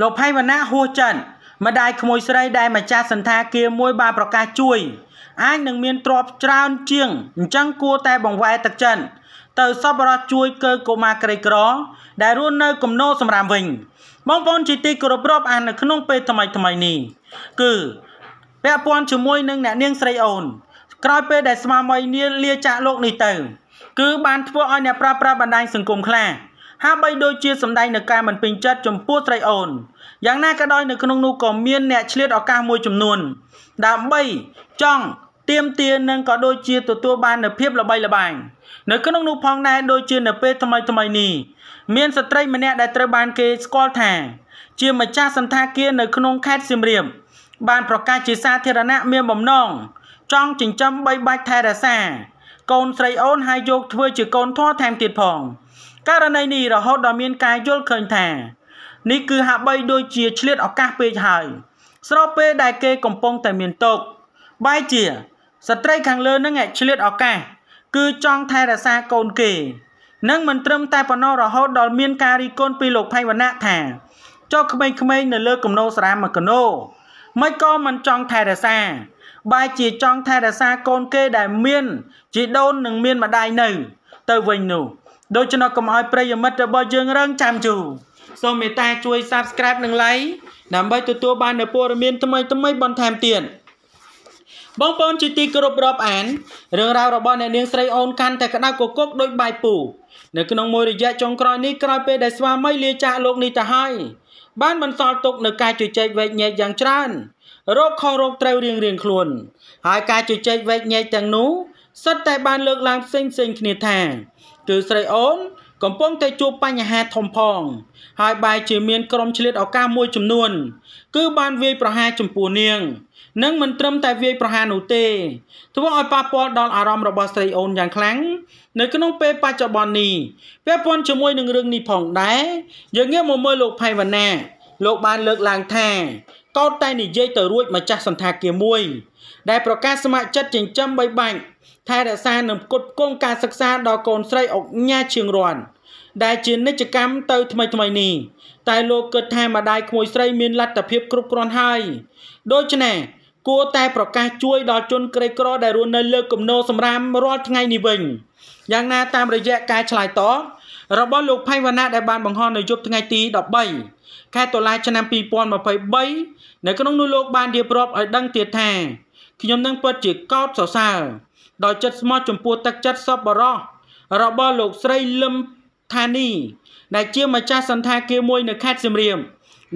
លោកផៃវណ្ណាហួចិនម្ដាយក្មួយស្រីដែលម្ចាស់សន្តាគារមួយបានប្រកាសជួយ អាចនឹងមានទ្រព្យច្រើនជាងអញ្ចឹងគួរតែបង្វែរទឹកចិនទៅសប្បុរសជួយកើកុមារក្រីក្រដែលរស់នៅគំនរសម្រាប់វិញ បងប្អូនជាទីគោរពរាប់អាននៅក្នុង ពេលថ្មីថ្មីនេះ គឺពាក់ព័ន្ធជាមួយនឹងអ្នកនាងស្រីអូនក្រោយពេលដែលស្មារតីនាលាចាក់លោកនេះទៅគឺបានធ្វើឲ្យអ្នកប្រើប្រាស់បណ្ដាញសង្គមខ្លះហាក់បីដូចជាសម្ដែងនៅការមិនពេញចិត្តចំពោះត្រីអូនយ៉ាងណាក៏ដោយនៅក្នុងនោះក៏មានអ្នកឆ្លៀតឱកាសមួយចំនួនដើម្បីចង់ទៀមទានឹងក៏ដូចជាទទួលបាននូវភាពល្បីល្បាញនៅក្នុងនោះផងដែរដូចជា នៅពេលថ្មីថ្មីនេះមានស្ត្រីម្នាក់ដែលត្រូវបានគេស្គាល់ថាជាម្ចាស់សន្តាគារនៅក្នុងខេត្តសៀមរាបបានប្រកាសជាសាធារណៈមានបំណងចង់ចិញ្ចឹមបីបាច់ថែរក្សា កូនស្រីអូនហើយយកធ្វើជាកូនធัวថែមទៀតផង។ករណីនេះរហូតដល់មានការយល់ឃើញថានេះគឺហាក់បីដូចជាឆ្លៀតឱកាសពេកហើយ ស្របពេលដែលគេកំពុងតែមានទុកបែជាស្ត្រីខាងលើនឹងឆ្លៀតឱកាសគឺចង់ថែរក្សាកូនគេនឹងមិនត្រឹមតែប៉ុណ្ណោះរហូតដល់មានការរីកូនពីលោកផៃវណ្ណៈថាចុះក្មេងៗនៅលើគំនោសារាមកគណោមិនក៏មិនចង់ថែរក្សាបែជាចង់ថែរក្សាកូនគេដែលមានជីដូននិងមានម្ដាយនៅ ទៅវិញនោះដូច្នោះកុំឲ្យប្រិយមិត្តរបស់យើង រងចាំជូរសូមមេត្តាជួយ Subscribe និង Like ដើម្បីទទួល បាននូវព័ត៌មានថ្មីៗបន្ថែមទៀតបងប្អូនជាទីគោរពរាប់អានរឿងរ៉ាវរបស់អ្នកនាងស្រីអូនកាន់តែក្តៅគគុកដោយបាយពូនៅក្នុងមួយរយៈចុងក្រោយនេះក្រោយពេលដែលស្វាមីលាចាកលោកនេះទៅហើយបានបន្សល់ទុកនៅការជជែកវែកញែកយ៉ាងច្រើនរោគខុសរោគត្រូវរៀងរៀងខ្លួនហើយការជជែកវែកញែកទាំងនោះសុទ្ធតែបាន លើកឡើងផ្សេងផ្សេងគ្នាថាគឺស្រីអូនកំពុង តែជួបបញ្ហាធំផង ហើយបែរជាមានក្រុមឆ្លៀតឱកាសមួយចំនួនគឺបានវាយប្រហារចំពោះនាងនិងមិនត្រឹមតែវាយប្រហារនោះទេ ធ្វើឲ្យប៉ះពាល់ដល់អារម្មណ៍របស់ស្រីអូនយ៉ាងខ្លាំងនៅក្នុងពេលបច្ចុប្បន្ននេះពាក់ព័ន្ធជាមួយនឹងរឿងនេះផងដែរយើងងាកមកមើលលោកផៃវណ្ណាលោកបានលើកឡើងថាកោតតែនិយាយទៅរួចម្ចាស់សន្តាគារមួយដែលប្រកាសស្ម័គ្រចិត្តចិញ្ចឹមបីបាច់ថែរក្សានិងផ្គត់ផ្គង់ការសិក្សាដល់កូនស្រីអុកញ៉ាជាងរាន់ដែលជានិច្ចកម្មទៅថ្មីថ្មីនេះតែលោកគិតថាម្ដាយក្មួយស្រីមានលទ្ធភាពគ្រប់គ្រាន់ហើយដូច្នេះគួរតែប្រកាសជួយដល់ជនក្រីក្រដែលរស់នៅលើគំនរសម្រាមរាល់ថ្ងៃនេះវិញយ៉ាងណាតាមរយៈការឆ្លើយតបរបស់លោកផៃវណ្ណាដែលបានបង្ហោះនៅយប់ថ្ងៃទី13ខែតុលាឆ្នាំ2023នៅក្នុងនោះលោកបានរៀបរាប់ឲ្យដឹងទៀតថាខ្ញុំនឹងពិតជាកោតសរសើរដោយចិត្តស្មោះចំពោះទឹកចិត្តសប្បុរសរបស់លោកស្រីលឹមថានីដែលជាម្ចាស់សន្តាគារមួយនៅខេត្តសៀមរាប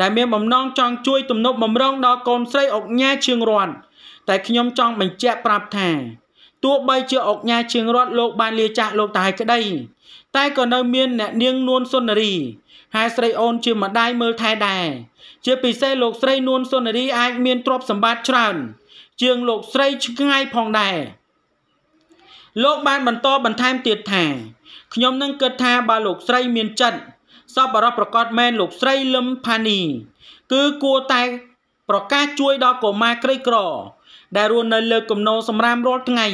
ដែលមានបំណងចង់ជួយទំនប់បំរុងដល់កូនស្រីអុកញ៉ាជើងរត់តែខ្ញុំចង់បញ្ជាក់ប្រាប់ថាទោះបីជាអុកញ៉ាជើងរត់លោកបានលាចាស់លោកតាឲ្យក្តី តែក៏នៅមានអ្នក នាងនួនសុននារីហើយស្រីអូនជាម្ដាយមើលថែដែរជាពិសេសលោកស្រីនួនសុននារីអាច មានទ្រព្យសម្បត្តិច្រើនជាងលោកស្រីឆ្ងាយផងដែរលោកបាន បន្តបន្ថែមទៀតថាខ្ញុំនឹងគិតថាបើលោកស្រីមានចិត្តសប្បុរសប្រកាសមែនលោកស្រីលឹមផានី គឺគួរតែប្រកាសជួយដល់កុមារក្រីក្រដែលរស់នៅលើគំនរសម្រាមរាល់ថ្ងៃ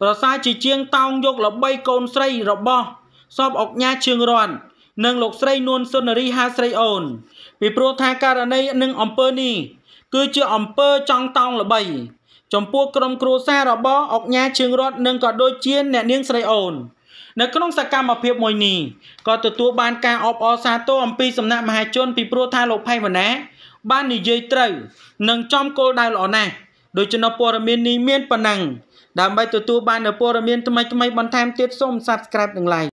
ប្រសាជាជាងតោងយកល្បីកូនស្រីរបស់សពអុកញ៉ាជើងរាន់និងលោកស្រីនួនសុនរីហៅស្រីអូនពីព្រោះថាករណីនឹងអំពើនេះ គឺជាអំពើចង់តោងល្បី ចំពោះក្រុមគ្រួសាររបស់អុកញ៉ាជើងរត់និងក៏ដូចជាអ្នកនាងស្រីអូននៅក្នុងសកម្មភាពមួយនេះក៏ទទួលបានការអបអរសាទរអំពីសំណាក់មហាជនពីព្រោះថាលោកផៃវណ្ណាបាននិយាយត្រូវនិងចំគោលដៅល្អណាស់ដូច្នោះព័ត៌មាននេះមានប៉ុណ្ណឹងដើម្បីទទួលបាននូវព័ត៌មានថ្មីៗបន្ថែមទៀតសូម Subscribe និង Like